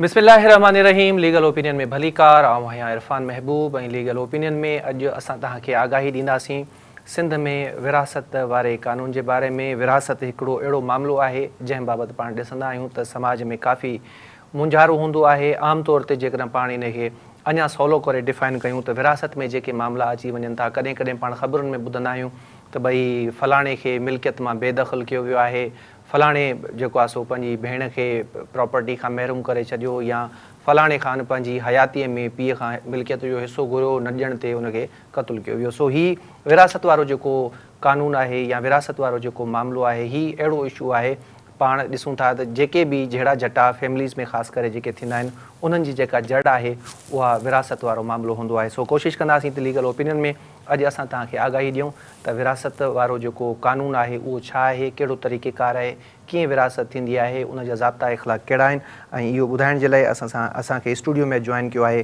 बिसफ़िल्ला रहमान रहीम legal opinion में भली car आऊं आहियां इरफ़ान महबूब ऐं लीगल ओपिनियन में अॼु असां तव्हांखे आगाही ॾींदासीं सिंध में विरासत वारे क़ानून जे बारे में विरासत हिकिड़ो अहिड़ो मामिलो आहे जंहिं बाबति पाण ॾिसंदा आहियूं त समाज में काफ़ी मुंझारू हूंदो आहे आमतौर ते जेकॾहिं पाण इनखे अञा सवलो करे डिफाइन कयूं त विरासत में जेके मामला अची वञनि था कॾहिं कॾहिं पाण ख़बरुनि में ॿुधंदा आहियूं त भई फलाणे खे मिल्कियत मां बेदख़ल कयो वियो आहे फलाणे जेको आहे सो पंहिंजी भेण खे प्रॉपर्टी खां महिरूम करे छॾियो या फलाणे ख़ान पंहिंजी हयातीअ में पीउ खां मिल्कियत जो हिसो घुरियो न ॾियण ते हुनखे क़तलु कयो वियो सो हीअ विरासत वारो जेको क़ानून आहे या विरासत वारो जेको मामिलो आहे हीउ अहिड़ो इशू आहे पाण ॾिसूं था त जेके बि जहिड़ा जटा फैमिलीज़ में ख़ासि करे जेके थींदा आहिनि उन्हनि जी जेका जड़ आहे उहा विरासत वारो मामिलो हूंदो आहे सो कोशिशि कंदासीं त लीगल ओपिनियन में अॼु असां तव्हांखे आगाही ॾियूं त विरासत वारो जेको कानून आहे उहो छा आहे कहिड़ो तरीक़ेकार आहे कीअं विरासत थींदी आहे उन जा ज़ाब्ता इख़लाक कहिड़ा आहिनि ऐं इहो ॿुधाइण जे लाइ असां सां असांखे स्टूडियो में जॉइन कयो आहे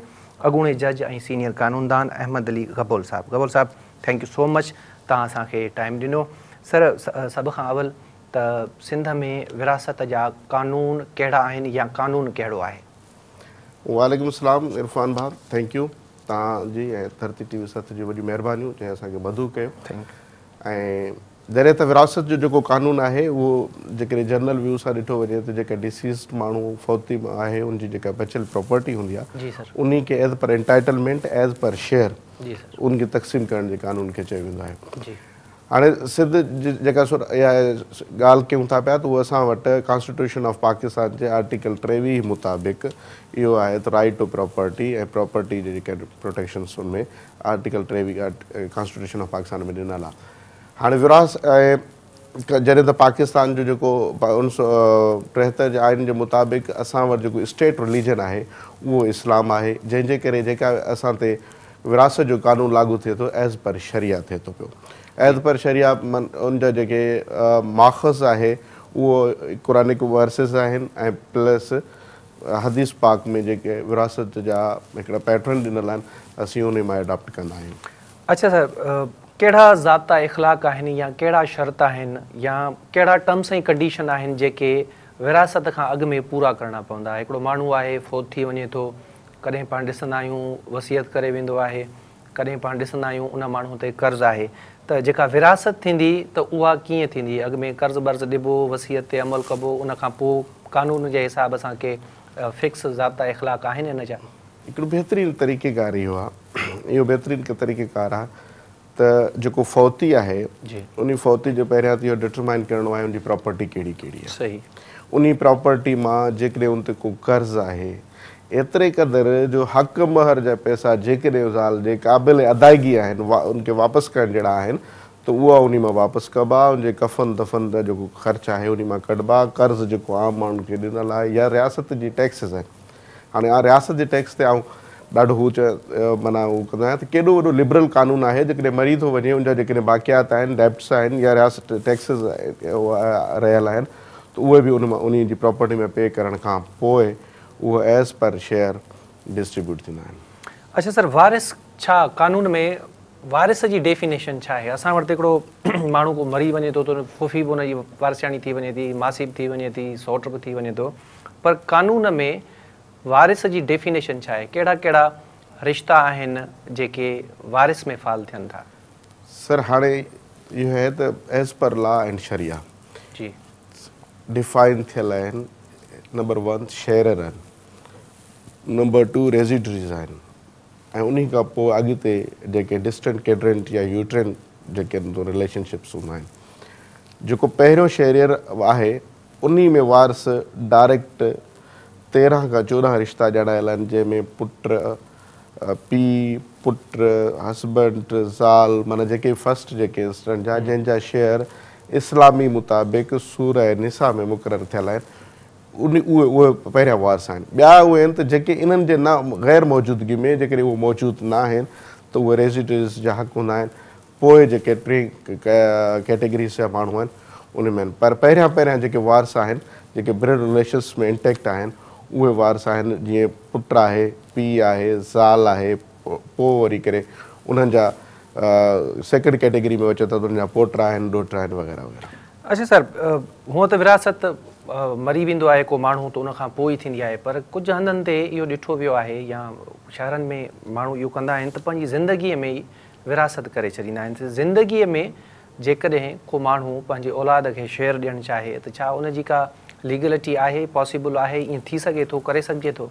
अॻूणे जज ऐं सीनियर कानूनदान अहमद अली गबोर साहिबु गबूर साहिबु यू सो मच तव्हां असांखे टाइम ॾिनो सर सभ खां अवल वले थैंक्यू तव्हांजी महिरबानी ऐं जॾहिं त विरासत जो जेको कानून आहे उहो जेकॾहिं जनरल व्यू सां ॾिठो वञे त जेका आहे उनजी जेका बचियल प्रॉपर्टी हूंदी आहे उनखे एज़ पर शेयर उनखे तक़सीम करण जे हाणे सिंध जेका सुर इहा ॻाल्हि कयूं था पिया त उहा असां वटि कॉन्स्टिट्यूशन ऑफ पाकिस्तान जे आर्टिकल टेवीह मुताबिक़ इहो आहे त राइट टू प्रॉपर्टी ऐं प्रॉपर्टी जे जेके प्रोटेक्शन्स उनमें आर्टिकल टेवीह कॉन्स्टिट्यूशन ऑफ पाकिस्तान में ॾिनल आहे हाणे विरास ऐं जॾहिं त पाकिस्तान जो जेको उणिवीह सौ टेहतरि जे आइन जे मुताबिक़ असां वटि जेको स्टेट रिलीजन आहे उहो इस्लाम आहे जंहिंजे करे जेका असां ते विरासत जो कानून लागू थिए थो एज़ पर शरिया थिए थो पियो पर शरिया उनजा जेके माख़ज़ आहे उहो क़ुरानिक वर्सिस आहिनि ऐं प्लस हदीस पाक में जेके विरासत जा हिकिड़ा पैटर्न ॾिनल आहिनि असीं उन मां एडॉप्ट कंदा आहियूं अच्छा सर कहिड़ा ज़ाता इख़लाक आहिनि या कहिड़ा शर्त आहिनि या कहिड़ा टर्म्स ऐं कंडीशन आहिनि जेके विरासत खां अॻु में पूरा करणा पवंदा हिकिड़ो माण्हू आहे फोत थी वञे थो कॾहिं पाण ॾिसंदा आहियूं वसियत करे वेंदो आहे कॾहिं पाण ॾिसंदा आहियूं उन माण्हूअ ते कर्ज़ु त जेका विरासत थींदी त उहा कीअं थींदी अॻु में कर्ज़ु बर्ज़ु ॾिबो वसियत ते अमल कबो उन खां पोइ कानून जे हिसाब सां के फिक्स ज़ाब्ता इख़लाक आहिनि हिन जा हिकिड़ो बहितरीन तरीक़ेकार इहो आहे इहो बहितरीन तरीक़ेकार आहे त जेको फौती आहे उन फौती जो पहिरियां त इहो डिटरमाइन करिणो आहे उनजी प्रॉपर्टी कहिड़ी कहिड़ी आहे सही उन प्रॉपर्टी मां जेकॾहिं उन ते को कर्ज़ु आहे एतिरे क़दुरु जो हक़ महर जा पैसा जेकॾहिं ज़ाल जे क़ाबिल अदायगी आहिनि वा उनखे वापसि करणु जहिड़ा आहिनि त उहा उन मां वापसि कॿा उनजे कफ़न दफ़न जा जेको ख़र्चु आहे उन मां कढबा कर्ज़ु जेको आम माण्हुनि खे ॾिनल आहे या रियासत जी टैक्सिस आहिनि हाणे रियासत जे टैक्स ते आऊं ॾाढो हू च माना हू कंदो आहियां त केॾो वॾो लिबरल क़ानून आहे जेकॾहिं मरी थो वञे उन जा जेकॾहिं बाक़ियात आहिनि डेप्ट्स आहिनि या रियासत टैक्सिस रहियल आहिनि त उहे बि उन मां उन जी प्रॉपर्टी में पे करण खां पोइ अच्छा सर वारिस छा कानून में वारिसेशन छा आहे असां वटि हिकिड़ो माण्हू को मरी वञे थो वञे थी मासी बि थी वञे थी सोट बि थी वञे थो पर कानून में वारिस जी डेफिनेशन छा आहे कहिड़ा कहिड़ा रिश्ता आहिनि जेके वारिस में फाल थियनि था नंबर वन शहर आहिनि नंबर टू रेज़िडरीज़ आहिनि ऐं उन खां पोइ अॻिते जेके डिस्टेंट या यूट्रेन जेके आहिनि रिलेशनशिप्स हूंदा आहिनि जेको पहिरियों शहरियर आहे उन में वारस डायरेक्ट तेरहं खां चोॾहं रिश्ता ॼाणायल आहिनि जंहिंमें पुट पीउ पुट हसबैंड ज़ाल माना जेके फस्ट जेके इंस्टेंट जा जंहिंजा शेयर इस्लामी मुताबिक़ सूर ऐं निसा में मुक़ररु थियल आहिनि उन उहे उहे पहिरियां वार सां आहिनि ॿिया उहे आहिनि त जेके इन्हनि जे न ग़ैर मौजूदगी में जेकॾहिं उहे मौजूदु न आहिनि त उहे रेजिडेंस जा हक़ हूंदा आहिनि पोइ जेके टे कैटेगरी जा माण्हू आहिनि उन में आहिनि पर पहिरियां पहिरियां जेके वारस आहिनि जेके रिलेशन्स में इंटेक्ट आहिनि उहे वारस आहिनि जीअं पुट आहे पीउ आहे ज़ाल आहे पोइ वरी करे उन्हनि जा सेकेंड कैटेगरी में अचे त उन्हनि जा पोट आहिनि ॾोटा आहिनि वग़ैरह वग़ैरह अच्छा सर हूअं त विरासत मरी वेंदो आहे को माण्हू त उनखां पोइ ई थींदी आहे पर कुझु हंधनि ते इहो ॾिठो वियो आहे या शहरनि में माण्हू इहो कंदा आहिनि त पंहिंजी ज़िंदगीअ में ई विरासत करे छॾींदा आहिनि ज़िंदगीअ में जेकॾहिं को माण्हू पंहिंजे औलाद खे शेयर ॾियणु चाहे त छा उनजी का लीगलिटी आहे पॉसिबल आहे ईअं थी सघे थो करे सघिजे थो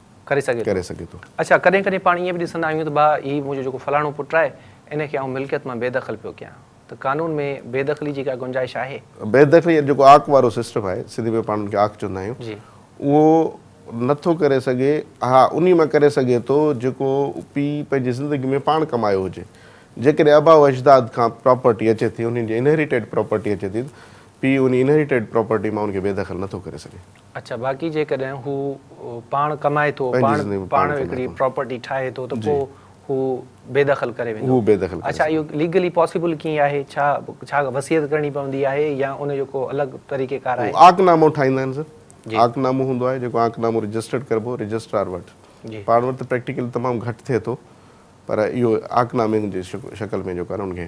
करे सघे करे सघे थो अच्छा कॾहिं कॾहिं पाण ईअं बि ॾिसंदा आहियूं त भाउ ही मुंहिंजो जेको फलाणो पुटु आहे इनखे बेदख़ल पियो कयां त कानून में बेदख़ली जी का गुंजाइश आहे बेदखली जेको आक वारो सिस्टम आहे सिंधी में पाण खे आक चवंदा आहियूं उहो नथो करे सघे हा उन मां करे सघे थो जेको पीउ पंहिंजी ज़िंदगी में पाण कमायो हुजे जेकॾहिं अबाव अजदाद खां प्रॉपर्टी अचे थी उन्हनि जी इनहेरिटेड प्रॉपर्टी अचे थी पी उन इनहेरिटेड प्रॉपर्टी में उनके बेदखल नथो करे सके अच्छा बाकी जे कदे हु पाण कमाए तो पाण पाण एकरी प्रॉपर्टी ठाए तो तो वो हु बेदखल करे वेनो हु बेदखल अच्छा यो लीगली पॉसिबल की आहे छा छा वसीयत करनी पवंदी आहे या उन जो को अलग तरीके कार आहे आकनामो ठाइंदा आहिनि सर आकनामो हुंदो आहे जेको आकनामो रजिस्टर्ड करबो रजिस्ट्रार वट जी पाण वट प्रैक्टिकल तमाम घट थे तो पर यो आकनामे जे शकल में जो करे उनके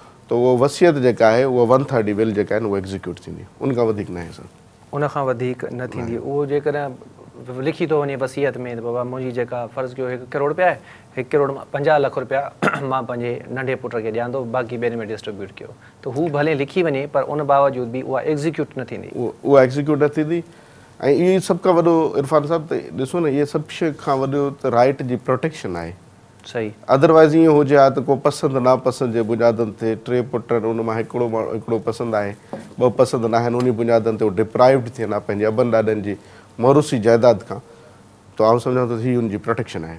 तो वो वसियत जेका है वो वन थर्टी बिल जेका आहिनि उहा एक्ज़ीक्यूट थींदी उनखां वधीक न आहे उनखां वधीक न थींदी उहो जेकॾहिं लिखी थो वञे वसियत में त बाबा मुंहिंजी जेका फर्ज़ु कयो हिकु करोड़ रुपिया आहे हिकु करोड़ मां पंजाह लख रुपया मां पंहिंजे नंढे पुट खे ॾियां थो बाक़ी ॿियनि में डिस्ट्रीब्यूट कयो त हू भले लिखी वञे पर उन बावजूदि बि उहा एक्ज़ीक्यूट न थींदी उहो उहा एक्ज़ीक्यूट न थींदी ऐं इहो ई सभु खां वॾो इरफान साहिबु त ॾिसो न इहे सभु शइ खां वॾो त राइट जी प्रोटेक्शन आहे सही अदरवाईज़ ईअं हुजे हा त को पसंदि नापसंदि जे बुनियादनि ते टे पुटु हिकिड़ो पसंदि आहे ॿ पसंदि न आहिनि उन ते पंहिंजे अभनि ॾाॾनि जी मरूसी जाइदाद खां तव्हां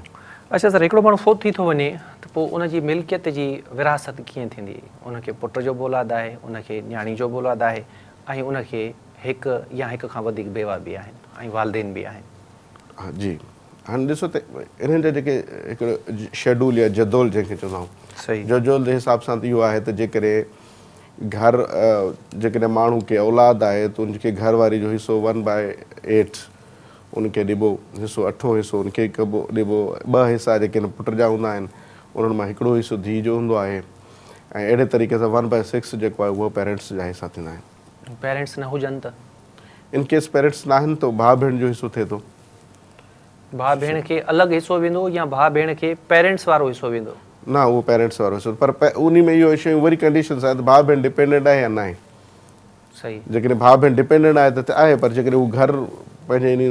अच्छा सर हिकिड़ो माण्हू फोत थी थो वञे त पोइ उनजी मिल्कियत जी विरासत कीअं थींदी उनखे पुट जो बोलाद आहे उनखे न्याणी जो बोलाद आहे ऐं उनखे हिकु या हिक खां वधीक बेवा बि आहिनि ऐं वालदेन बि आहिनि जी हाणे ॾिसो त इन्हनि जा जेके हिकिड़ो शेड्यूल या जदोल जंहिंखे चवंदा आहियूं सही जदोल जे हिसाब सां त इहो आहे त जेकॾहिं घर जेकॾहिं माण्हू खे औलाद आहे त उनखे घर वारी जो हिसो वन बाए एट उनखे ॾिबो हिसो अठो हिसो उनखे कबो ॾिबो ॿ हिसा जेके आहिनि पुट जा हूंदा आहिनि उन्हनि मां हिकिड़ो हिसो धीउ जो हूंदो आहे ऐं अहिड़े तरीक़े सां वन बाए सिक्स जेको आहे उहो पेरेंट्स पेरेंट्स जा हिसा थींदा आहिनि न हुजनि त इनकेस पेरेंट्स न आहिनि त भाउ भेण जो हिसो थिए थो भाउ भेण खे अलॻि हिसो वेंदो या भाउ भेण खे पेरेंट्स वारो हिसो वेंदो न उहो पेरेंट्स वारो हिसो पर उन में इहो शयूं वरी कंडीशन आहे त भाउ भेण डिपेंडेंट आहे या न आहे सही जेकॾहिं भाउ भेण डिपेंडेंट आहे त आहे पर जेकॾहिं उहो घर पंहिंजे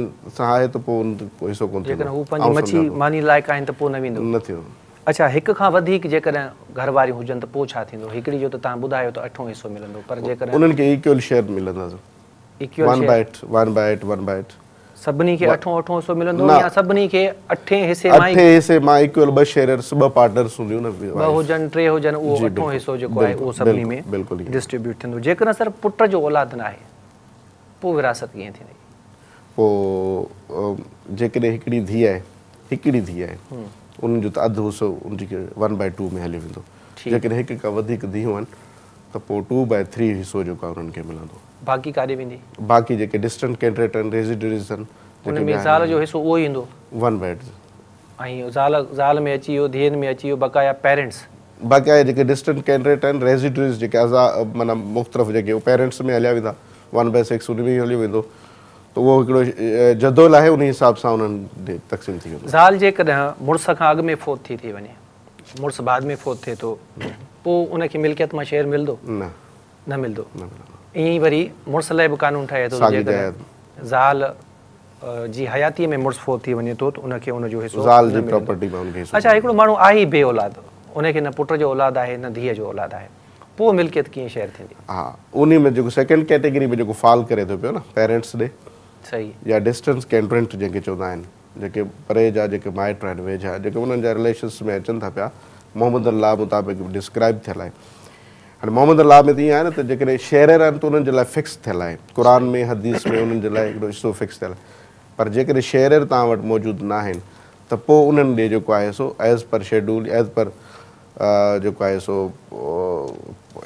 सभिनी खे अठो अठो हिसो मिलंदो या सभिनी खे अठे हिसे मां अठे हिसे मां इक्वल ॿ शेयर सभ पार्टनर्स हूंदो न ॿ हुजनि टे हुजनि उहो अठो हिसो जेको आहे उहो सभिनी में डिस्ट्रीब्यूट थींदो जेकर सर पुट जो औलाद न आहे पोइ विरासत कीअं थींदी पोइ जेकॾहिं हिकिड़ी धीउ आहे हिकिड़ी धीउ आहे उन्हनि जो त अधु हिसो उनजी वन बाए टू में हली वेंदो जेकॾहिं हिकु खां वधीक धीअ आहिनि तो टू बाय थ्री हिस्सो जो उनके मिला दो बाकी कार्य भी नहीं बाकी जो डिस्टेंस कैंडिडेट एंड रेजिडेंट्स हैं उन्हें में साल जो हिस्सो वो ही इन दो वन बेड्स आई साल साल में अच्छी हो धीरे में अच्छी हो बकाया पेरेंट्स बकाया जो डिस्टेंस कैंडिडेट एंड रेजिडेंट्स जो क्या जा मतलब मुख्तरफ जो क्या वो पेरेंट्स में अलग भी था वन बेड्स एक सुनी भी अलग भी दो तो वो एक लो जद्दोला है हिसाब से उन्हें तकसीम थी जो में थी थी मुड़स बाद में फोत थे तो वो मिल्कियत में शेयर मिल दो ना मिल दो यही वरी मुड़स लाए भी कानून ठाए तो जाल जी हयाती में मुड़स फोत थी वने तो उन के हिस्सो जाल जी प्रॉपर्टी में उन अच्छा एकड़ो मानू आही बे औलाद उन के ना जो औलाद है ना धीए जो औलाद है वो मिल्कियत की शेयर थी हां उन्हीं में जो सेकंड कैटेगरी में जो फाल करे तो पियो ना पेरेंट्स दे सही या डिस्टेंस कैंट्रेंट जेके चोदा है जेके परे जा जेके माइट आहिनि वेझा जेके उन्हनि जा रिलेशन्स में अचनि था पिया मोहम्मद मुताबिक़ डिस्क्राइब थियल आहे हाणे मोहम्मद अलाह में त ईअं आहे न त जेकॾहिं शहर आहिनि त उन्हनि जे लाइ फ़िक्स थियल आहे क़ुर में हदीस में उन्हनि जे लाइ हिकिड़ो हिसो फिक्स थियल आहे पर जेकॾहिं शहर तव्हां वटि मौजूदु न आहिनि त पोइ उन्हनि ॾे जेको आहे सो as per schedule as per जेको आहे सो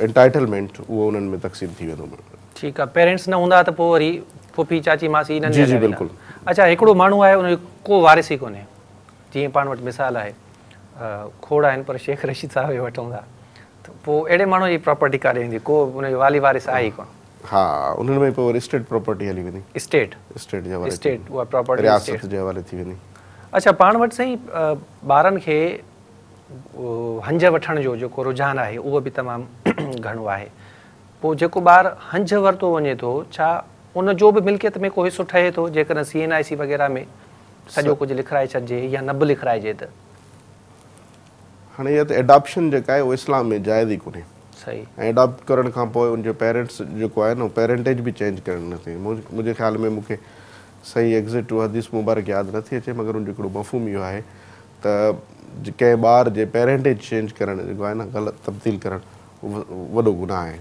एंटाइटलमेंट उहो उन्हनि में तक़सीम थी वेंदो ठीकु आहे पेरेंट्स न हूंदा त पोइ वरी पुफी चाची मासी जी जी बिल्कुलु अच्छा हिकिड़ो माण्हू आहे उनजो को वारिस ई कोन्हे जीअं पाण वटि मिसाल आहे खोड़ आहिनि पर शेख रशीद साहब खे वठूं था त पोइ अहिड़े माण्हू जी प्रोपर्टी काॾे ईंदी को उनजो वाली वारि आहे ई कोन अच्छा पाण वटि साईं ॿारनि खे हंज वठण जो जेको रुझान आहे उहो बि तमामु घणो आहे पोइ जेको ॿारु हंज वरितो वञे थो छा हाणे त एडॉप्शन जेका आहे जाइज़ ई कोन्हे मुंहिंजे ख़्याल में हदीस मुबारक यादि नथी अचे मगर उन हिकिड़ो मफ़ूम इहो आहे त कंहिं ॿार जे पेरेंटेज करणु आहे न ग़लति करणु वॾो गुनाह आहे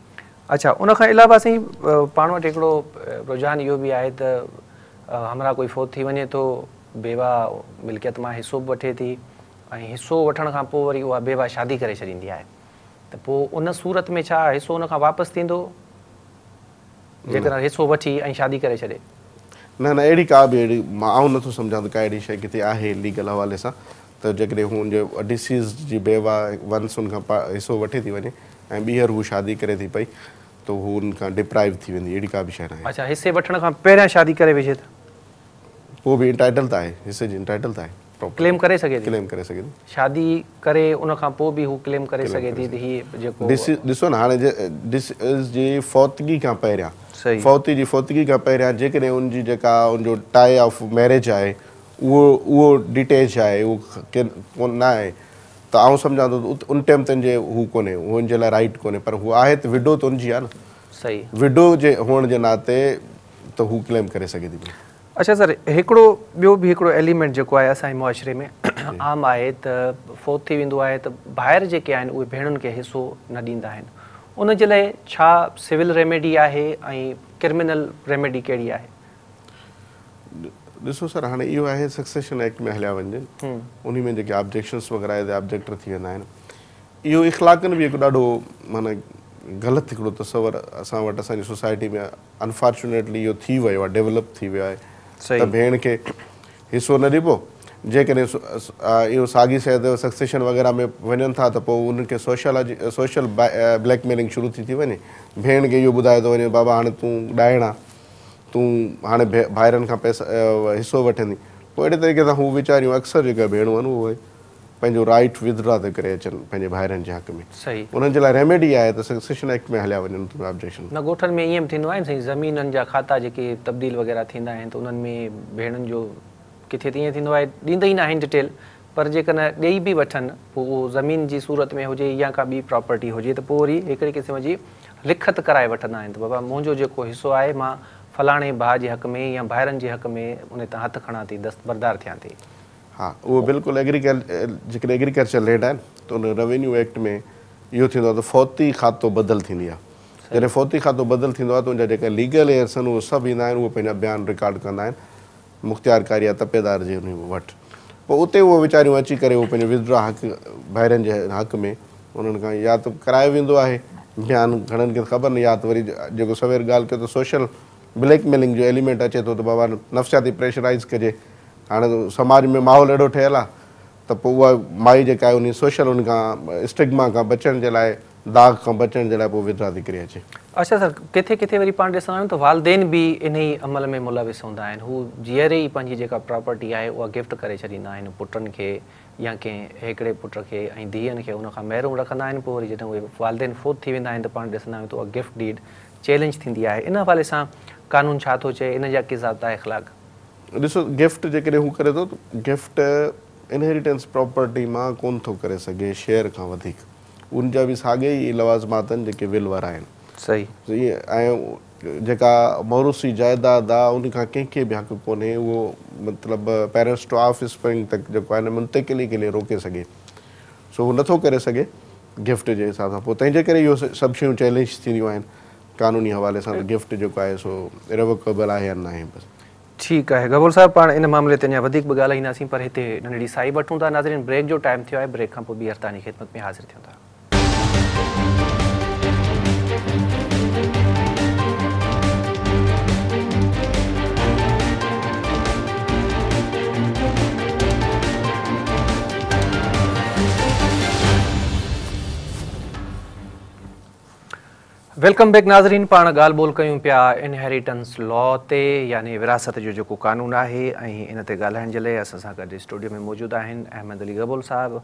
अच्छा उनखां अलावा साईं पाण वटि हिकिड़ो रुझान इहो बि आहे त हमरा कोई फोत थी वञे थो बेवा मिल्कियत मां हिसो बि वठे थी ऐं हिसो वठण खां पोइ वरी उहा बेवा शादी करे छॾींदी आहे त पोइ उन सूरत में छा हिसो उन खां वापसि थींदो जेकॾहिं हिसो वठी ऐं शादी करे छॾे न न अहिड़ी का बि अहिड़ी मां आउं नथो सम्झां की शइ किथे आहे लीगल हवाले सां त जेकॾहिं हिसो वठी थी वञे ऐं ॿीहर हू शादी करे थी पई त हू हुन खां डिप्राइव थी वेंदी अहिड़ी का बि शइ न अच्छा हिसे वठण शादी करे वेझे त पोइ इंटाइटल त आहे हिसे इंटाइटल त आहे क्लेम करे सघे थी क्लेम करे सघे थी शादी करे उन खां पोइ बि हू क्लेम करे सघे थी हीअ जेको ॾिसो न हाणे जी फौतगी खां पहिरियां फौती जी फौतगी खां पहिरियां जेकॾहिं उन जी जेका उनजो टाई ऑफ मैरिज आहे उहो उहो डिटेच आहे उहो अच्छा सर हिकिड़ो ॿियो बि हिकिड़ो एलिमेंट जेको आहे असांजे मुआशिरे में आम आहे त फोत थी वेंदो आहे त ॿाहिरि जेके आहिनि उहे भेण खे हिसो न ॾींदा आहिनि जे लाइ छा सिविल रेमेडी आहे ऐं क्रिमिनल रेमेडी कहिड़ी आहे ॾिसो सर हाणे इहो आहे सक्सेशन एक्ट में हलिया वञनि उन में जेके ऑब्जेक्शन्स वग़ैरह ऑब्जेक्टर थी वेंदा आहिनि इहो इख़लाकनि बि हिकु ॾाढो माना ग़लति हिकिड़ो तसवर असां वटि असांजी सोसाइटी में अनफॉर्चुनेटली इहो थी वियो आहे डेवलप थी वियो आहे भेण खे हिसो न ॾिबो जेकॾहिं इहो साॻी सिहत सक्सेशन वग़ैरह में वञनि था त पोइ उन्हनि खे सोशलॉजी सोशल ब्लैकमेलिंग शुरू थी थी वञे भेण खे इहो ॿुधाए थो वञे बाबा हाणे तूं आहे तूंसो वठंदी आहिनि जो किथे त ईअं थींदो आहे ॾींदा ई न आहिनि डिटेल पर जेकॾहिं ॾेई बि वठनि पोइ ज़मीन जी सूरत में हुजे या का ॿी प्रोपर्टी हुजे त पोइ वरी हिकिड़े जी लिखत कराए वठंदा आहिनि त बाबा मुंहिंजो जेको हिसो आहे मां फलाणे भाउ जे हक़ में या ॿाहिरनि जे हक़ में उन खणा थी दस्तबरदार थिया थी हा उहो बिल्कुलु एग्रीकल जेकॾहिं एग्रीकल्चर लेड आहिनि त उन रेवेन्यू एक्ट में इहो थींदो आहे त फौती खातो बदल थींदी आहे जॾहिं फौती खातो बदल थींदो आहे त हुन जेके लीगल एयर्स आहिनि उहे सभु ईंदा आहिनि उहे पंहिंजा रिकॉड कंदा आहिनि मुख़्तियार या तपेदार जी उन वटि पोइ उते उहे वीचारियूं अची करे उहो पंहिंजो हक़ हक़ानि जे हक़ में उन्हनि खां या त करायो वेंदो आहे यानु घणनि खे ख़बर न या त वरी जेको सोशल ब्लैकमेलिंग जो एलिमेंट अचे थो त बाबा नफ़्सियाती प्रेशराइज़ कजे हाणे समाज में माहौल हेॾो ठहियलु आहे त पोइ उहा माई जेका आहे उन सोशल उनखां کا खां बचण जे लाइ दाग़ खां बचण जे लाइ पोइ थी निकिरी अचे अच्छा सर किथे किथे वरी पाण ॾिसंदा आहियूं त वालदेन बि इन ई अमल में मुलविस हूंदा आहिनि हू जीअरे ई पंहिंजी जेका प्रॉपर्टी आहे उहा गिफ़्ट करे छॾींदा आहिनि पुटनि खे या कंहिं हिकिड़े पुट खे ऐं धीअनि खे उनखां महिरूम रखंदा आहिनि पोइ वरी जॾहिं उहे वालदेन फोत थी वेंदा आहिनि त पाण ॾिसंदा आहियूं त उहा गिफ़्ट डीड चैलेंज थींदी आहे इन हवाले सां कानून छा थो चए ॾिसो जेकॾहिं हू करे थो गिफ़्ट इनहेरिटेंस प्रॉपर्टी मां कोन थो करे सघे शेयर खां वधीक उन जा बि साॻे ई लवाज़मात आहिनि जेके विलवर आहिनि सही ऐं जेका मौरुसी जाइदाद आहे उनखां कंहिंखे बि हक़ कोन्हे उहो मतिलबु पेरेंट्स टू तक के लिए रोके सघे सो उहो नथो करे सघे गिफ़्ट जे हिसाब सां पोइ तंहिंजे करे इहो सभु शयूं चैलेंज थींदियूं आहिनि ठीकु आहे गबल साहिबु पाण इन मामले ते अञा वधीक ॻाल्हाईंदासीं पर हिते नंढड़ी साई वठूं था नज़र ब्रेक जो टाइम थियो आहे ब्रेक खां पोइ था वेलकम बैक नाज़रीन पाण ॻाल्हि ॿोल कयूं पिया इनहेरिटेंस लॉ ते यानी विरासत जो जेको कानून आहे ऐं इन ते ॻाल्हाइण जे लाइ असां सां गॾु स्टूडियो में मौजूदु आहिनि अहमद अली गबोल साहिबु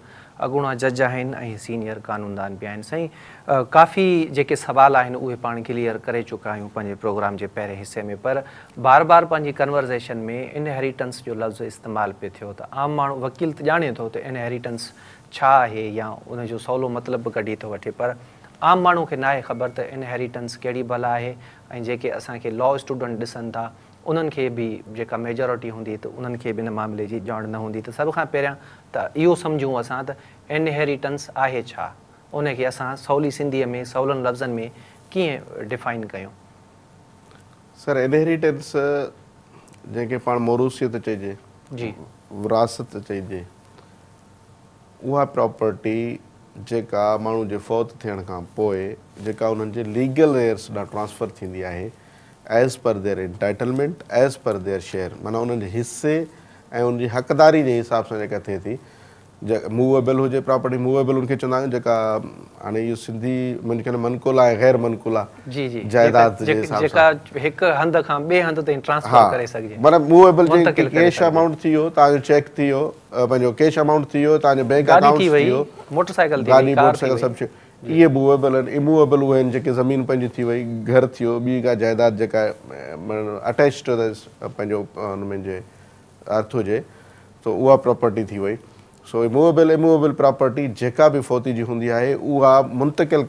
अॻूणा जज आहिनि ऐं सीनियर कानूनदान बि आहिनि साईं काफ़ी जेके सवाल आहिनि उहे पाण क्लीअर करे चुका आहियूं पंहिंजे प्रोग्राम जे पहिरें हिसे में पर बार बार पंहिंजी कन्वर्ज़ेशन में इनहेरिटेंस जो लफ़्ज़ इस्तेमालु पियो थियो त आम माण्हू वकील त ॼाणे थो त इनहेटेंस छा आहे या उनजो सवलो मतिलबु बि कढी थो वठे पर आम माण्हू खे न आहे ख़बर त इनहेरिटेंस कहिड़ी भला आहे ऐं जेके असांखे लॉ स्टूडेंट ॾिसनि था उन्हनि खे बि जेका मेजॉरिटी हूंदी त उन्हनि खे बि इन मामले जी ॼाण न हूंदी त सभ खां पहिरियां त इहो सम्झूं असां त इनहरिटेंस आहे छा उनखे असां सवली सिंधीअ में सवलनि लफ़्ज़नि में कीअं डिफाइन कयूं पाण मोरूसियत चइजे जी विरासत चइजे उहा प्रॉपर्टी जेका माण्हू जे फौत थियण खां पोइ जेका उन्हनि जे लीगल एयर ॾांहुं ट्रांसफर थींदी आहे as per their entitlement as per their share माना उन्हनि जे हिसे ऐं उन जी हक़दारी जे हिसाब सां जेका थिए थी मूवेबल हुए प्रॉपर्टी मूवेबल उनके चुनाव जो का आने यू सिंधी मैंने कहा मन को लाए गैर मन को ला जायदाद जैसा जैसा जैसा जैसा एक हंद खाम बे हंद तो इंट्रेस्ट हाँ मतलब मूवेबल जो कैश अमाउंट थी हो ताने चेक थी हो मतलब कैश अमाउंट थी हो ताने बैंक अकाउंट थी हो मोटरसाइकल गाड़ी मोटरसाइकल सब ये मूवेबल और इमूवेबल वो हैं जिसके ज़मीन पर जितनी वही घर थी वो भी का जायदाद जगह मतलब अटैच्ड होता है में जो अर्थ हो जाए तो प्रॉपर्टी थी सो इमूवेबल इमूवेबल प्रॉपर्टी जेका बि जी हूंदी हूंदी आहे आहे आहे उहा मुंतकिल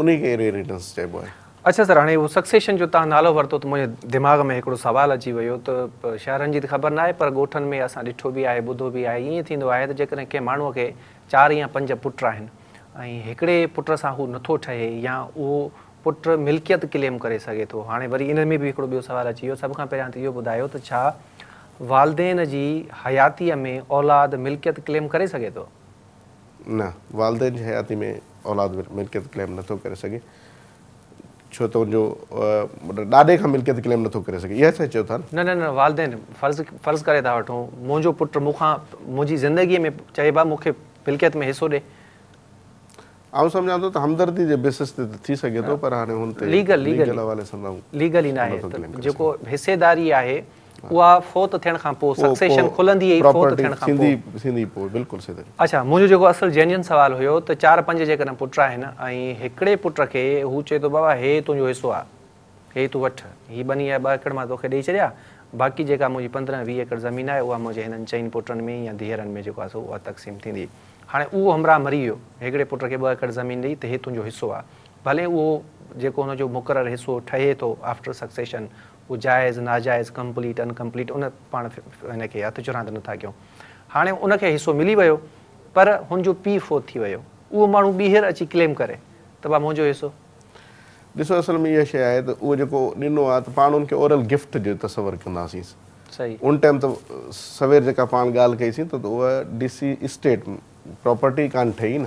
इनहेरिटेंस चइबो अच्छा सर हाणे उहो सक्सेशन जो तव्हां नालो वरितो त मुंहिंजे दिमाग़ में हिकिड़ो सुवालु अची वियो त शहरनि जी त ख़बर न आहे पर ॻोठनि में असां ॾिठो बि आहे ॿुधो बि आहे ईअं थींदो आहे त जेकॾहिं कंहिं माण्हूअ खे चारि या पंज पुट आहिनि ऐं हिकिड़े पुट सां हू नथो ठहे या उहो पुटु मिल्कियत क्लेम करे सघे थो हाणे वरी इन में बि हिकिड़ो ॿियो सुवालु अची वियो सभु खां पहिरियां त इहो ॿुधायो त छा था वठो मुंहिंजो पुट मूंखां मुंहिंजी ज़िंदगीअ में चएबो उहा अच्छा मुंहिंजो जेको असल जैन्यून सुवालु हुयो त चारि पंज जेकॾहिं पुट आहिनि ऐं हिकिड़े पुट खे हू चए थो बाबा हे तुंहिंजो हिसो आहे हे तूं वठ हीअ ॿी या ॿ एकड़ मां तोखे ॾेई छॾियां बाक़ी जेका मुंहिंजी पंद्रहं वीह एकड़ ज़मीन आहे उहा मुंहिंजे हिननि चइनि पुटनि में या धीअरुनि में जेको आहे उहा तक़सीम थींदी हाणे उहो हमराह मरी वियो हिकिड़े पुट खे ॿ एकड़ ज़मीन ॾेई त हे तुंहिंजो हिसो आहे भले उहो जेको हुनजो मुक़ररु हिसो ठहे थो आफ्टर सक्सेशन उहो जाइज़ नाजाइज़ कंप्लीट अनकंप्लीट उन पाण खे हथ चुरांद नथा कयूं हाणे उनखे हिसो मिली वियो पर जो पीउ फोत थी वियो उहो माण्हू ॿीहर अची क्लेम करे त मुंहिंजो हिसो ॾिसो असल में ओरल गिफ्ट जो त सवेर जेका प्रॉपर्टी कान ठही न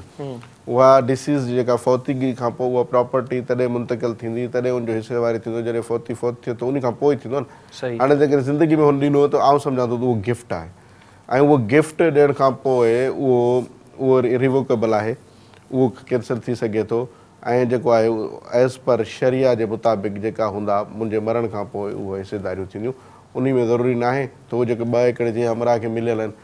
उहा डिसीज़ जेका फौतीकी खां पोइ उहा प्रॉपर्टी तॾहिं मुंतकिल थींदी तॾहिं उनजो हिसेवारी थींदो जॾहिं फौती फौत थियो त उन खां पोइ थींदो न हाणे जेकर ज़िंदगी में हुन ॾिनो त आउं सम्झां थो त उहो गिफ़्ट आहे ऐं उहो गिफ़्ट ॾियण खां पोइ उहो उहो रिवोकेबल आहे उहो कैंसिल थी सघे थो ऐं जेको आहे एस पर शरिया जे मुताबिक़ जेका हूंदा मुंहिंजे मरण खां पोइ उहे हिसेदारियूं थींदियूं उन में ज़रूरी न आहे त उहो जेके ॿ एकड़ जीअं अमरा खे मिलियल आहिनि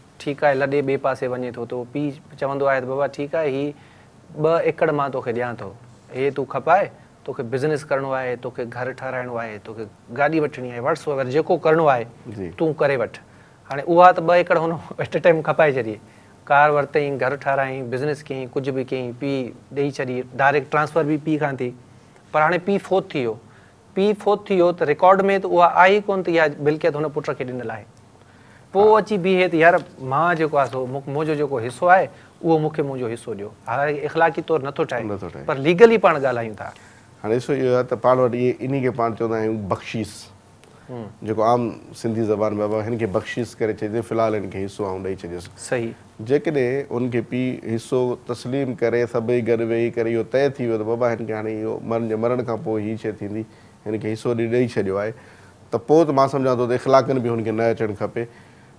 ठीकु आहे लॾे ॿिए पासे वञे थो त पीउ चवंदो आहे त बाबा ठीकु आहे हीउ ॿ एकड़ मां तोखे ॾियां थो हे तूं खपाए तोखे बिज़नेस करिणो आहे तोखे घर ठाराइणो आहे तोखे गाॾी वठणी आहे वाट्स वग़ैरह जेको करिणो आहे तूं करे वठि हाणे उहा त ॿ एकड़ हुन एट अ टाइम खपाए छॾी कार वरितईं घरु ठाराह बिज़नेस कयईं कुझु बि कयईं पीउ ॾेई छॾी डायरेक्ट ट्रांसफर बि पीउ खां थी पर हाणे पीउ फोत थी वियो पीउ फोत थी वियो त रिकॉड में त उहा आहे ई कोन थी इहा बिल्कियत हुन पुट खे ॾिनल आहे पोइ अची बीहे मां जेको आहे मुंहिंजो जेको हिसो आहे उहो मूंखे मुंहिंजो हिसो ॾियो ठाहे इन खे जेको आम सिंधी खे बख़्शीस करे हिसो ॾेई छॾियसि सही जेकॾहिं उनखे पीउ हिसो तस्लीम करे सभई वेही करे इहो तय थी वियो त बाबा हिनखे मरण खां पोइ हीअ शइ थींदी हिनखे हिसो ॾेई छॾियो आहे त पोइ त मां सम्झा थो त इख़लाकनि बि हुनखे न अचणु खपे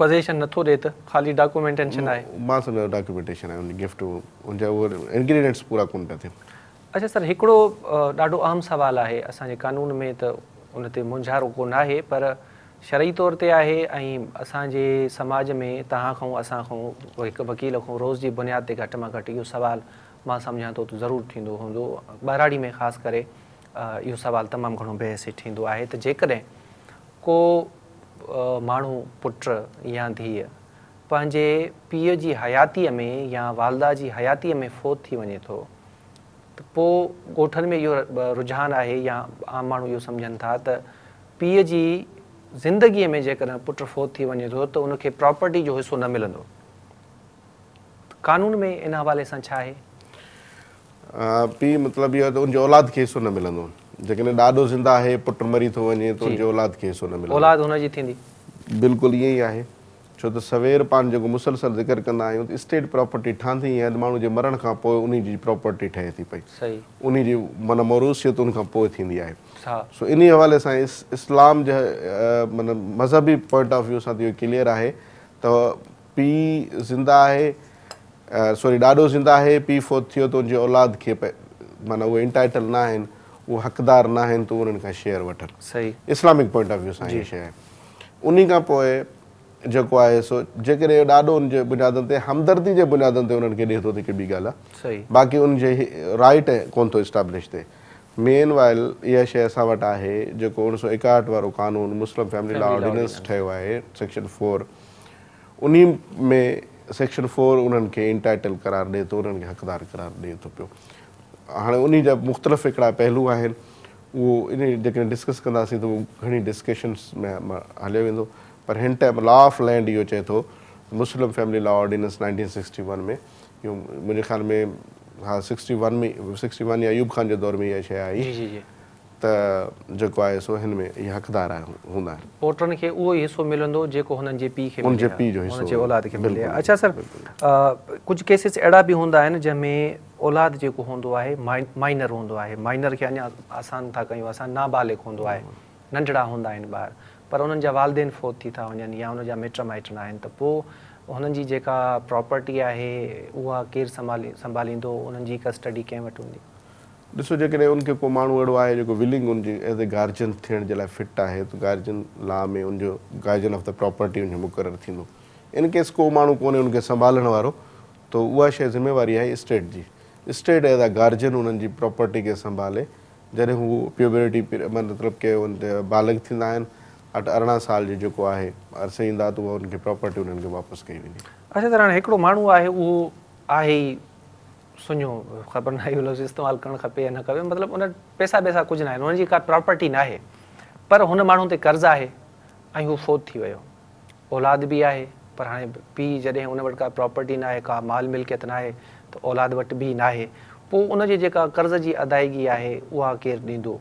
नथो ॾे त अच्छा सर हिकिड़ो ॾाढो आम सुवालु आहे असांजे कानून में त उन ते मुंझारो कोन आहे पर शरई तौर ते आहे ऐं असांजे समाज में तव्हां खां असांखो हिकु वकील खां रोज़ जी बुनियाद ते घटि मां घटि इहो सुवालु मां सम्झा थो त ज़रूरु थींदो हूंदो में ख़ासि करे इहो सुवालु तमामु घणो बहसी थींदो आहे त जेकॾहिं को माण्हू पुट या धीअ पंहिंजे पीउ जी हयातीअ में या वालदा जी हयातीअ में फोत थी वञे थो त पोइ ॻोठनि में इहो रुझान आहे या आम माण्हू इहो सम्झनि था त पीउ जी ज़िंदगीअ में जेकॾहिं पुटु फोत थी वञे थो त उनखे प्रोपर्टी जो हिसो न मिलंदो कानून में इन हवाले सां छा आहे पीउ मतिलबु इहो औलाद खे हिसो न मिलंदो जेकॾहिं ॾाॾो ज़िंदा आहे पुटु मरी थो वञे त औलाद औलाद न मिले हुनजी थींदी बिल्कुलु ईअं ई आहे छो त सवेर पाण जेको मुसलसल ज़िकर कंदा आहियूं त स्टेट प्रॉपर्टी ठहंदी ऐं माण्हू जे मरण खां पोइ उन जी प्रॉपर्टी ठहे थी पई उन जी माना मरूसियत उन खां पोइ थींदी आहे सो इन हवाले सां इस्लाम जे माना मज़हबी पॉइंट ऑफ व्यू सां त इहो क्लियर आहे त पीउ ज़िंदा आहे सॉरी ॾाॾो ज़िंदा आहे पीउ फोत थियो त हुनजी औलाद खे माना उहे इंटाइटल न आहिनि उहो हक़दार न आहिनि तू उन्हनि खां शेयर सही इस्लामिक जेको आहे सो जेकॾहिं ॾाढो उनजे हमदर्दी बाक़ी उनजी राइट कोन थो मेन वाइल इहा शइ असां वटि आहे जेको उणिवीह सौ एकहठि वारो कानून मुंस ठहियो आहे सेक्शन फोर उन में सेक्शन फोर उन्हनि खे इंटाइटल करार ॾे थो हक़दारु थो पियो हाँ उन जा मुख़्तलिफ़ एक पहलू आहिनि उहो इन जेकॾहिं डिस्कस कंदासीं त उहो घणी डिस्कशन्स में हलो वेंदो पर हिन टाइम लॉ ऑफ लैंड यो चे तो Muslim family law ordinance nineteen sixty one में इहो मुंहिंजे ख़्याल में हाँ सिक्सटी वन में सिक्सटी वन या अयूब ख़ान के दौर में इहा शइ आई पोटनि खे उहो ई हिसो मिलंदो जेको हुननि जे पीउ खे अच्छा सर कुझु केसिस अहिड़ा बि हूंदा आहिनि जंहिंमें औलाद जेको हूंदो आहे माइनर हूंदो आहे माइनर खे अञा आसान था कयूं असां नाबालिग हूंदो आहे हूंदा आहिनि ॿार पर हुननि जा वालदेन फोत थी था वञनि या मिट माइट न आहिनि त पोइ हुननि जी जेका आहे उहा केरु संभालींदो उन्हनि जी कस्टडी कंहिं वटि हूंदी ॾिसो जेकॾहिं उनखे को माण्हू अहिड़ो आहे जेको विलिंग हुनजी एज ए गार्जियन थियण जे लाइ फिट आहे त गार्जियन लॉ में उनजो guardian of the property property मुक़ररु थींदो इन केस को माण्हू कोन्हे उनखे संभालण वारो त उहा शइ ज़िमेवारी आहे स्टेट जी स्टेट एज़ अ गार्जियन उन्हनि जी प्रॉपर्टी खे संभाले जॾहिं हू प्यूबरिटी मतिलबु के उन ते बालग थींदा आहिनि अठ अरिड़हं साल जो जेको आहे अरसे ईंदा त उहा उनखे प्रॉपर्टी उन्हनि खे वापसि कई वेंदी अच्छा त हाणे हिकिड़ो माण्हू आहे उहो आहे सुञो ख़बर न आहे इस्तेमालु करणु खपे या न खपे मतिलबु उन पैसा वैसा कुझु न आहिनि का प्रॉपर्टी न आहे पर हुन माण्हू ते कर्ज़ु आहे ऐं हू फ़ोत थी वियो औलाद बि आहे पर हाणे पीउ जॾहिं हुन वटि का न आहे का माल मिल्कियत न आहे त औलाद वटि बि नाहे पोइ जेका कर्ज़ जी अदायगी आहे उहा केरु ॾींदो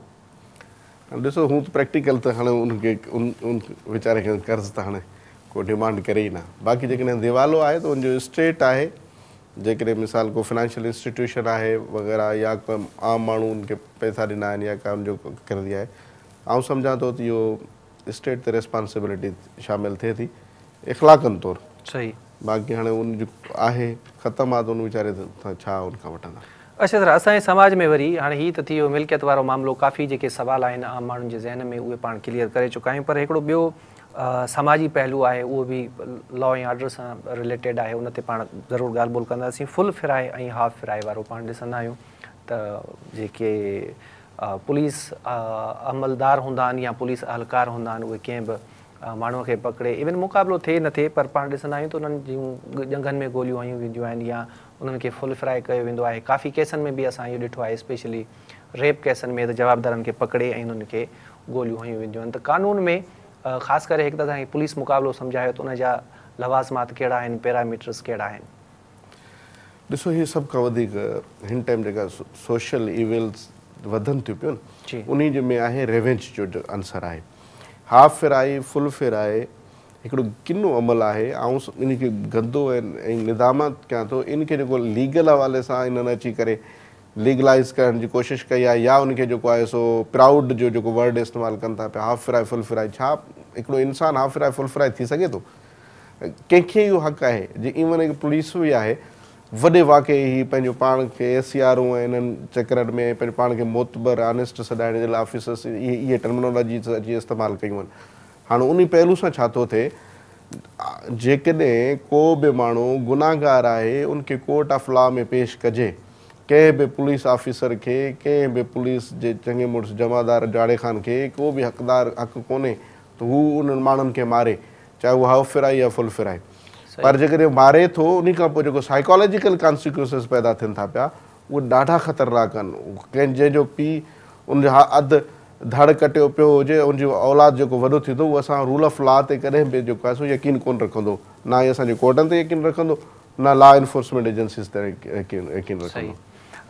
ॾिसो हू त प्रैक्टिकल त हाणे उनखे कर्ज़ु त हाणे को डिमांड करे ई न बाक़ी जेकॾहिं दिवालो आहे त उनजो स्टेट आहे जेकॾहिं मिसाल को फिनैंशियल इंस्टीट्यूशन आहे वग़ैरह या को आम माण्हू उनखे पैसा ॾिना आहिनि या का उनजो आहे ऐं सम्झां थो त इहो स्टेट ते रिस्पोंसिबिलिटी शामिलु थिए थी इख़लाकनि तौरु सही बाक़ी हाणे जो आहे ख़तमु आहे त उन वीचारे छा हुनखां अच्छा असांजे समाज में वरी हाणे हीअ त थी वियो वारो मामिलो काफ़ी जेके सुवाल आहिनि आम माण्हुनि जे ज़हन में उहे पाण क्लियर करे चुका आहियूं पर समाजी पहलू आहे उहो बि लॉ एंड ऑडर सां रिलेटेड आहे उन ते पाण ज़रूरु ॻाल्हि ॿोल कंदासीं फुल फिराए, ऐं हाफ फिराए, वारो पाण ॾिसंदा आहियूं त जेके पुलिस अमलदार हूंदा आहिनि या पुलिस अहलकार हूंदा आहिनि उहे कंहिं बि माण्हूअ खे पकिड़े मुक़ाबिलो थिए न थिए पर पाण ॾिसंदा आहियूं त उन्हनि जूं में ॻोल्हियूं हुयूं वेंदियूं आहिनि या उन्हनि खे फुल फ्राए कयो वेंदो आहे काफ़ी केसनि में बि असां इहो ॾिठो आहे स्पेशली रेप केसनि में त जवाबदारनि खे पकिड़े ऐं उन्हनि खे क़ानून में लवाज़मात कहिड़ा आहिनि ॾिसो इहे सभु हिन टाइम जेका सोशल इवेंट्स वधनि थियूं पियूं उन में आहे रेवेंज जो आंसर आहे हाफ आहे फुल आहे हिकिड़ो किनो अमल आहे ऐं गंदो इनखे जेको लीगल हवाले सां इन्हनि अची करे लीगलाइज़ करण जी कोशिशि कई आहे या उनखे जेको आहे सो प्राउड जो जेको वर्ड इस्तेमालु कनि था पिया हाफ फ्राए फुल फ्राए छा हिकिड़ो इंसानु हाफ फ्राए फुल फ्राए थी सघे थो कंहिंखे इहो हक़ु आहे जे इवन हिकु पुलिस बि आहे वॾे वाके ई पंहिंजो पाण खे सी आर ऐं इन्हनि चकरनि में पंहिंजो पाण खे मोतबर आनेस्ट सॾाइण जे लाइ ऑफिसर्स इहे इहे टर्मिनोलॉजी अची इस्तेमालु कयूं आहिनि हाणे उन पहलू सां छा थो थिए जेकॾहिं को बि माण्हू गुनाहगार आहे उनखे कोर्ट ऑफ लॉ में पेश कजे कंहिं बि पुलिस ऑफिसर खे कंहिं बि पुलिस जे चङे मुड़ुसु जमादार जाड़े ख़ान खे को बि हक़दार हक़ु कोन्हे त हू उन्हनि माण्हुनि खे मारे चाहे उहो हाउ फिराए या फुल फिराए पर जेकॾहिं मारे थो उन खां पोइ जेको साइकोलॉजिकल कॉन्सिक्वेंसिस पैदा थियनि था पिया उहे ॾाढा ख़तरनाक आहिनि कंहिं जंहिंजो पीउ उनजो अधु धड़ कटियो पियो हुजे उनजो औलाद जेको वॾो थींदो उहो असां रूल ऑफ लॉ ते कॾहिं बि जेको आहे सो यकीन कोन रखंदो न ई असांजे कोर्टनि ते यकीन रखंदो न लॉ इन्फोर्समेंट एजेंसीस ते यकीन रखंदो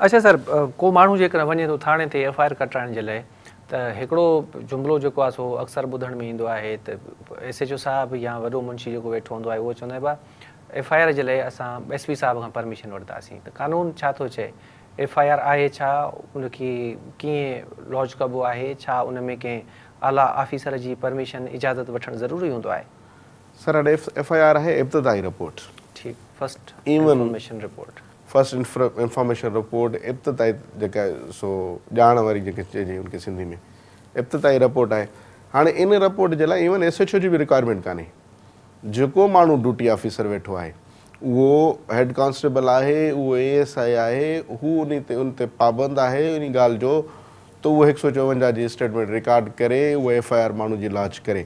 अच्छा सर को माण्हू जेकर वञे थो थाणे ते एफ आई आर कटाइण जे लाइ त हिकिड़ो जुमिलो जेको आहे सो अक्सर ॿुधण में ईंदो आहे त एस एच ओ साहिबु या वॾो मुंशी जेको वेठो हूंदो आहे उहो चवंदा आहिनि बाक़ी एफ आई आर जे लाइ असां एस पी साहिब खां परमिशन वठंदासीं त कानून छा थो चए एफ आई आर आहे छा उनखे कीअं लॉज कबो आहे छा उन में कंहिं आला आफिसर जी परमिशन इजाज़त वठणु ज़रूरी हूंदो आहे फर्स्ट इंफॉर्मेशन रिपोर्ट इब्तिदाई जेका सो ॼाण वारी जेकी चइजे सिंधी में इब्तदाई रिपोर्ट आहे हाणे इन रिपोर्ट जे लाइ इवन एस एच ओ जी बि रिक्वायरमेंट कान्हे जेको माण्हू ड्यूटी ऑफिसर वेठो आहे उहो हेड कॉन्स्टेबल आहे उहो ए एस आई आहे हू उन ते उन ते पाबंदु आहे उन ॻाल्हि जो त उहो हिकु सौ चोवंजाह जी स्टेटमेंट रिकॉड करे उहा एफ आई आर माण्हू जी लॉन्च करे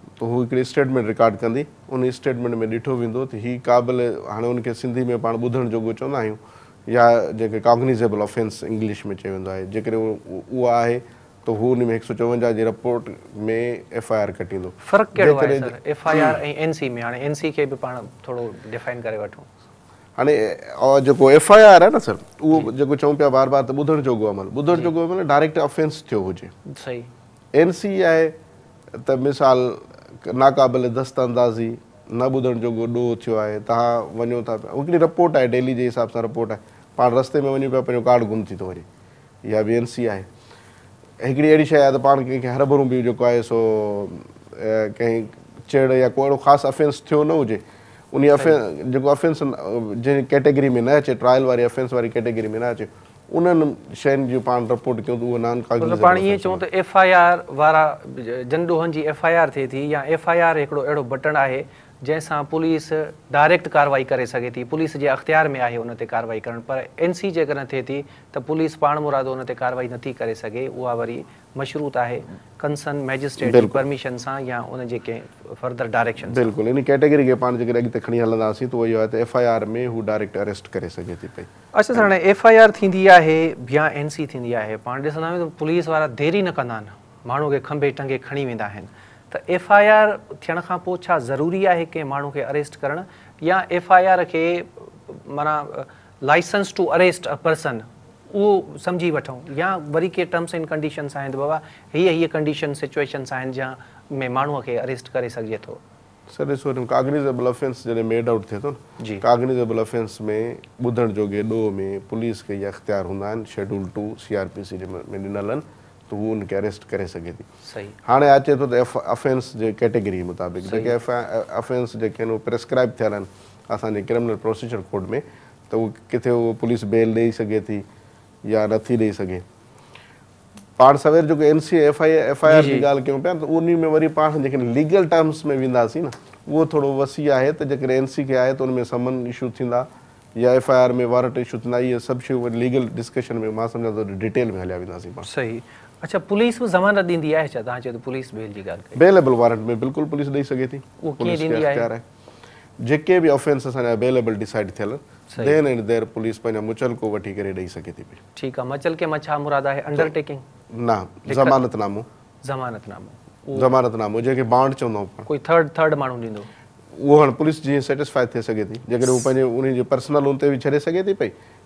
त हू हिकिड़ी स्टेटमेंट रिकॉड कंदी उन स्टेटमेंट में ॾिठो वेंदो त हीअ क़ाबिल हाणे हुनखे सिंधी में पाण ॿुधण जो चवंदा आहियूं या जेके कॉग्निज़ेबल ऑफेंस इंग्लिश में चयो वेंदो आहे जेकॾहिं त हू उन में हिकु सौ चोवंजाह जी रिपोर्ट में जेको एफ आई आर आहे न सर उहो जेको चऊं पिया बार बार अमल तम डायरेक्ट ऑफेंस थियो हुजे एन सी आहे त मिसाल नाक़ाबिल दस्त अंदाज़ी न ॿुधण जो गोॾो थियो आहे तव्हां वञो था पिया हिकिड़ी रिपोर्ट आहे डेली जे हिसाब सां रिपोर्ट आहे पाण रस्ते में वञूं पिया पंहिंजो कार्ड गुम थी थो वञे इहा वी एन सी आहे हिकिड़ी अहिड़ी शइ आहे त पाण कंहिंखे हर भरू बि जेको आहे सो कंहिं चेड़ या को अहिड़ो ख़ासि अफेंस थियो न हुजे उन अफैस जेको अफेंस जंहिं कैटेगरी में न अचे ट्रायल वारी अफेंस वारी कैटेगरी में न अचे उन्हनि शयुनि पाण रिपोर्ट कयूं पाण ईअं चऊं त एफ आई आर वारा जी एफ आई आर थिए थी या एफ आई आर हिकिड़ो अहिड़ो बटण आहे जंहिंसां पुलिस डायरेक्ट कार्रवाई करे सघे थी पुलिस जे अख्तियार में आहे उन ते कार्रवाई करणु पर एन सी जेकॾहिं थिए थी त पुलिस पाण मुरादो उन ते कार्रवाई नथी करे सघे उहा वरी मशरूत आहे कंसर्न मैजिस्ट्रेट जी परमिशन सां या उन जे कंहिं खणी हलंदासीं एफ आई आर थींदी आहे या एन सी थींदी आहे पाण ॾिसंदा आहियूं त पुलिस वारा देरी न कंदा आहिनि माण्हू खे खंभे टंगे खणी वेंदा आहिनि त एफ आई आर थियण खां पोइ छा ज़रूरी आहे कंहिं माण्हू खे अरेस्ट करणु या एफ आई आर खे माना license to arrest a person उहो सम्झी वठूं या वरी के टर्म्स एंड कंडीशन्स आहिनि बाबा हीअ हीअ कंडीशन आहिनि जा में माण्हूअ खे अरेस्ट करे सघिजे थो त उहो हुनखे अरेस्ट करे सघे थी सही हाणे अचे थो त अफेंस जे कैटेगरी मुताबिक़ जेके जेके अफेंस आहिनि उहे प्रिस्क्राइब थियल आहिनि असांजे क्रिमिनल प्रोसीजर कोड में त उहो किथे उहो पुलिस बेल ॾेई सघे थी या नथी ॾेई सघे पाण सवेर जेको N C F I F I R जी ॻाल्हि कयूं पिया त उन में वरी पाण जेके लीगल टर्म्स में वेंदासीं न उहो थोरो वसी आहे त जेकॾहिं एन सी खे आहे त उन में समन इशू थींदा या एफ आई आर में वारंट इशू थींदा इहे सभु शयूं वरी लीगल डिस्कशन में मां सम्झां थो डिटेल में हलिया वेंदासीं सही अच्छा पुलिस वो जमानत दी दी है चाहे तो पुलिस बेल की गाल बेलेबल वारंट में बिल्कुल पुलिस दे सके थी जेके भी ऑफेंस असन अवेलेबल डिसाइड थेल देन एंड देयर पुलिस पन मुचल को वठी करे दे सके थी ठीक है मचल के मछा मुराद है अंडरटेकिंग ना जमानत नामो जमानत जेके बांड चो कोई थर्ड थर्ड मानु दी दो वो पुलिस जी सेटिस्फाई थे सके थी जगर वो पने उन्हें जो पर्सनल उनते भी थी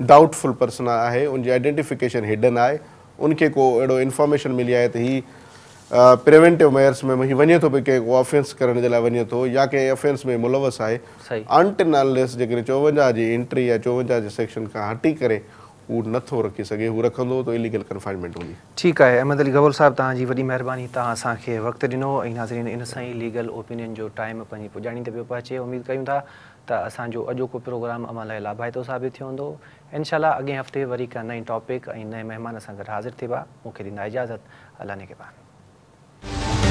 डाउटफुल पर्सन आहे उनजी आइडेंटिफिकेशन हिडन आहे उनखे को अहिड़ो इंफॉर्मेशन मिली आहे त हीअ प्रिवेंटिव मेयर्स में वञे थो पियो कंहिं को ऑफैंस करण जे लाइ वञे थो या कंहिं ऑफेंस में मुलवस आहे चोवंजाह जी एंट्री या चोवंजाह जे सेक्शन खां हटी करे उहो नथो रखी सघे हू रखंदो त इलीगल कन्फाइनमेंट हूंदी ठीकु आहे अहमद अली गवर साहिबु तव्हांजी वॾी महिरबानी ॾिनो लीगल ओपिनियन जो टाइम पंहिंजी पुॼाणी ते पियो पहुचे उमेदु कयूं था त असांजो अॼोको प्रोग्राम अमा लाइ लाभायतो साबित थियो वेंदो इनशाला अगे हफ़्ते वरी का नई टॉपिक नए मेहमान असर हाज़िर थे मुख्य दींदा इजाज़त ने के बाद